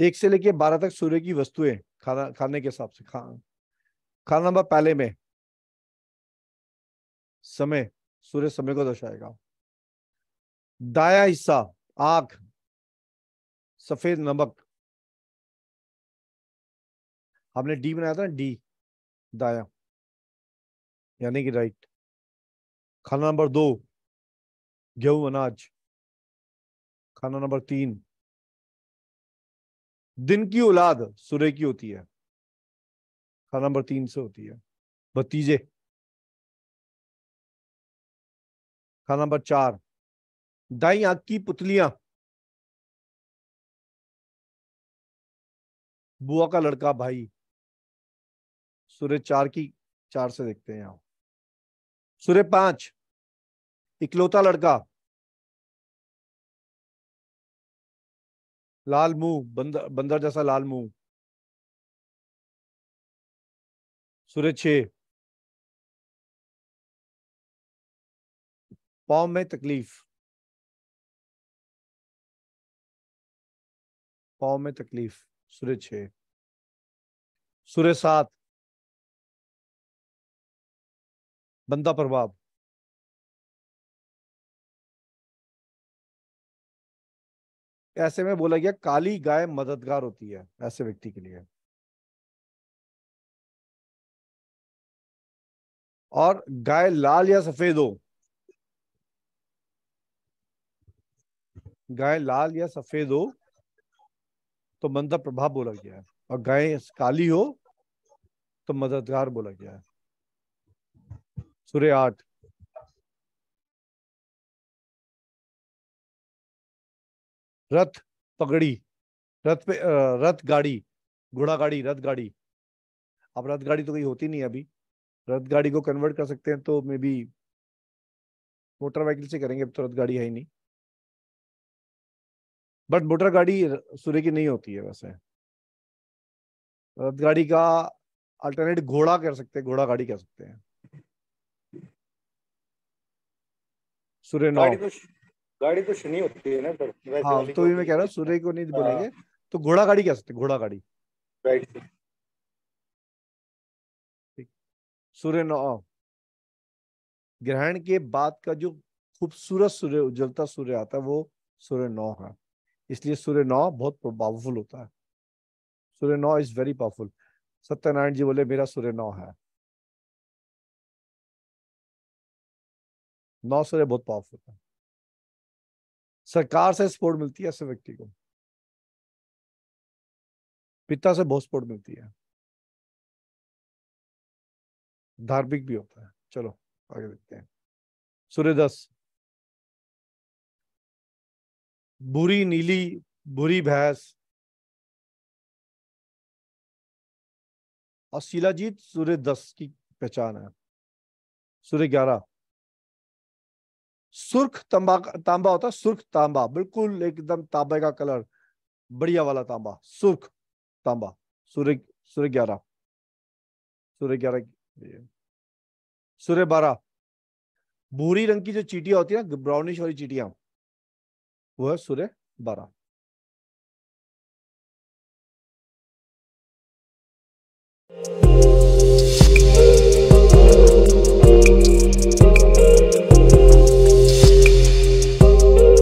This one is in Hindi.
एक से लेके बारह तक सूर्य की वस्तुएं खाना खाने के हिसाब से खा खाना नंबर पहले में समय सूर्य समय को दर्शाएगा दाया हिस्सा आंख सफेद नमक हमने डी बनाया था ना डी दाया यानी कि राइट खाना नंबर दो गेहूं अनाज खाना नंबर तीन दिन की औलाद सूर्य की होती है खाना नंबर तीन से होती है भतीजे खाना नंबर चार दाई आंख की पुतलियां बुआ का लड़का भाई सूर्य चार की चार से देखते हैं आप सूर्य पांच इकलौता लड़का लाल मुंह बंदर बंदर जैसा लाल मुंह सूर्य छे पाँव में तकलीफ पाँव में तकलीफ सूर्य छे सूर्य सात बंदा प्रभाव ऐसे में बोला गया काली गाय मददगार होती है ऐसे व्यक्ति के लिए और गाय लाल या सफेद हो गाय लाल या सफेद हो तो मंदा प्रभाव बोला गया है और गाय काली हो तो मददगार बोला गया है सूर्य आठ रथ पगड़ी रथ पे रथ गाड़ी घोड़ा गाड़ी रथ गाड़ी अब रथ गाड़ी तो कहीं होती नहीं अभी रथ गाड़ी को कन्वर्ट कर सकते हैं तो मे बी मोटर व्हीकल से करेंगे तो रथ गाड़ी है ही नहीं बट मोटर गाड़ी सूर्य की नहीं होती है वैसे रथ गाड़ी का अल्टरनेट घोड़ा कर सकते हैं घोड़ा गाड़ी कह सकते हैं सूर्य नौ गाड़ी तो शनि होती है ना सर हाँ तो मैं कह रहा हूँ सूर्य को नहीं हाँ। बोलेंगे तो घोड़ा गाड़ी कह सकते घोड़ा गाड़ी राइट सूर्य नौ हाँ। ग्रहण के बाद का जो खूबसूरत सूर्य उज्जवलता सूर्य आता है वो सूर्य नौ है इसलिए सूर्य नौ बहुत पावरफुल होता है Surya now is very powerful Satyanarayan ji बोले मेरा सूर्य नौ है नौ सूर्य बहुत पावरफुल है सरकार से सपोर्ट मिलती है ऐसे व्यक्ति को पिता से बहुत सपोर्ट मिलती है धार्मिक भी होता है चलो आगे देखते हैं सूर्य दस बुरी नीली बुरी भैंस और शिलाजीत सूर्य दस की पहचान है सूर्य ग्यारह सुर्ख तांबा तांबा होता है सुर्ख तांबा बिल्कुल एकदम तांबे का कलर बढ़िया वाला तांबा सुर्ख तांबा सूर्य सूर्य ग्यारह सूर्य ग्यारह सूर्य बारह भूरी रंग की जो चीटियां होती है ना ब्राउनिश वाली चीटियां वो है सूर्य बारह you